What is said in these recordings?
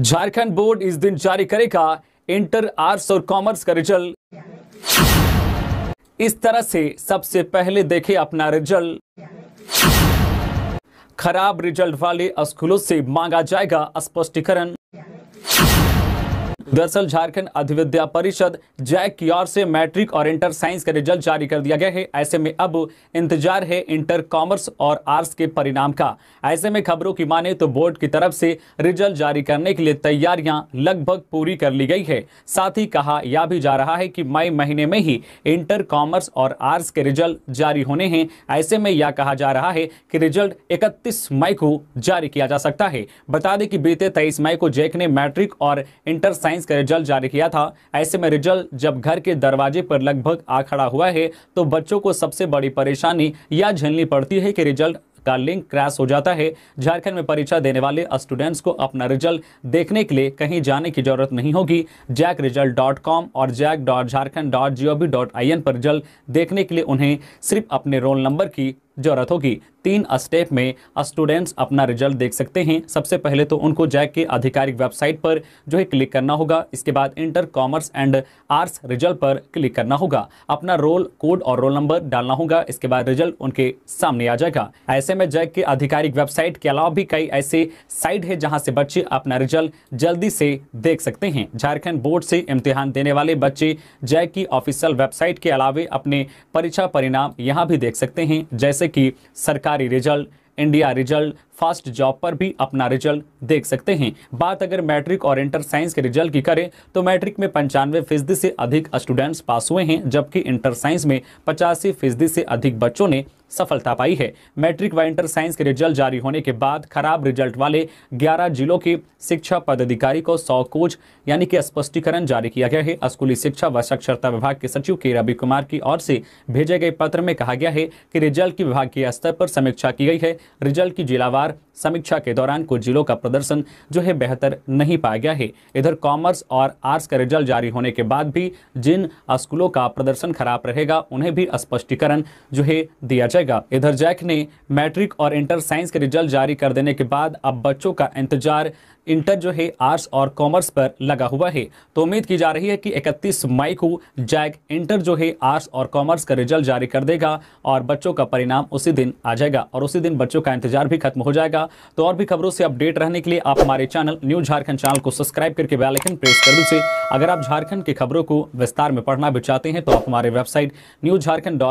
Jharkhand board इस दिन जारी करेगा इंटर आर्ट्स और कॉमर्स का रिजल्ट इस तरह से सबसे पहले देखे अपना रिजल्ट खराब रिजल्ट वाले स्कूलों से मांगा जाएगा स्पष्टीकरण दरअसल झारखंड अधिविद्या परिषद जैक की ओर से मैट्रिक और इंटर साइंस का रिजल्ट जारी कर दिया गया है ऐसे में अब इंतजार है इंटर कॉमर्स और आर्ट्स के परिणाम का ऐसे में खबरों की माने तो बोर्ड की तरफ से रिजल्ट जारी करने के लिए तैयारियां लगभग पूरी कर ली गई है साथ ही कहा यह भी जा रहा है कि मई महीने में ही इंटर कॉमर्स और आर्ट्स के रिजल्ट जारी होने हैं ऐसे में यह कहा जा रहा है कि रिजल्ट इकतीस मई को जारी किया जा सकता है बता दें कि बीते तेईस मई को जैक ने मैट्रिक और इंटर साइंस साइंस का रिजल्ट जारी किया था ऐसे में रिजल्ट जब घर के दरवाजे पर लगभग आ खड़ा हुआ है तो बच्चों को सबसे बड़ी परेशानी यह झेलनी पड़ती है कि रिजल्ट का लिंक क्रैश हो जाता है झारखंड में परीक्षा देने वाले स्टूडेंट्स को अपना रिजल्ट देखने के लिए कहीं जाने की जरूरत नहीं होगी जैक रिजल्ट डॉट कॉम और JAC dot Jharkhand dot G O V dot I N पर रिजल्ट देखने के लिए उन्हें सिर्फ अपने रोल नंबर की रथों की तीन स्टेप में स्टूडेंट्स अपना रिजल्ट देख सकते हैं सबसे पहले तो उनको जैक के आधिकारिक वेबसाइट पर जो है क्लिक करना होगा इसके बाद inter commerce and arts result पर क्लिक करना होगा अपना रोल कोड और रोल नंबर डालना होगा इसके बाद रिजल्ट उनके सामने आ जाएगा ऐसे में जैक के आधिकारिक वेबसाइट के अलावा भी कई ऐसे साइट है जहाँ से बच्चे अपना रिजल्ट जल्दी से देख सकते हैं झारखंड बोर्ड से इम्तिहान देने वाले बच्चे जैक की ऑफिशियल वेबसाइट के अलावे अपने परीक्षा परिणाम यहाँ भी देख सकते हैं जैसे कि सरकारी result India result fast job पर भी अपना रिजल्ट देख सकते हैं बात अगर मैट्रिक और इंटर साइंस के रिजल्ट की करें तो मैट्रिक में पंचानवे फीसदी से अधिक स्टूडेंट्स पास हुए हैं जबकि इंटर साइंस में पचासी फीसदी से अधिक बच्चों ने सफलता पाई है मैट्रिक व इंटर साइंस के रिजल्ट जारी होने के बाद खराब रिजल्ट वाले 11 जिलों के शिक्षा पदाधिकारी को सौ कोच यानी कि स्पष्टीकरण जारी किया गया है स्कूली शिक्षा व साक्षरता विभाग के सचिव के रवि कुमार की ओर से भेजे गए पत्र में कहा गया है कि रिजल्ट की विभागीय स्तर पर समीक्षा की गई है रिजल्ट की जिलावार समीक्षा के दौरान कुछ जिलों का प्रदर्शन जो है बेहतर नहीं पाया गया है इधर कॉमर्स और आर्ट्स का रिजल्ट जारी होने के बाद भी जिन स्कूलों का प्रदर्शन खराब रहेगा उन्हें भी स्पष्टीकरण जो है दिया जाए पहुंचेगा इधर जैक ने मैट्रिक और इंटर साइंस के रिजल्ट जारी कर देने के बाद अब बच्चों का इंतजार इंटर जो है आर्ट्स और कॉमर्स पर लगा हुआ है तो उम्मीद की जा रही है कि 31 मई को जैक इंटर जो है आर्ट्स और कॉमर्स का रिजल्ट जारी कर देगा और बच्चों का परिणाम उसी दिन आ जाएगा और उसी दिन बच्चों का इंतजार भी खत्म हो जाएगा तो और भी खबरों से अपडेट रहने के लिए आप हमारे चैनल न्यूज झारखंड चैनल को सब्सक्राइब करके बैलाइकन प्रेस कर दीजिए अगर आप झारखंड की खबरों को विस्तार में पढ़ना भी चाहते हैं तो आप हमारे वेबसाइट न्यूज झारखंड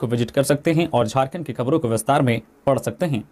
को विजिट कर सकते हैं और झारखंड की खबरों को विस्तार में पढ़ सकते हैं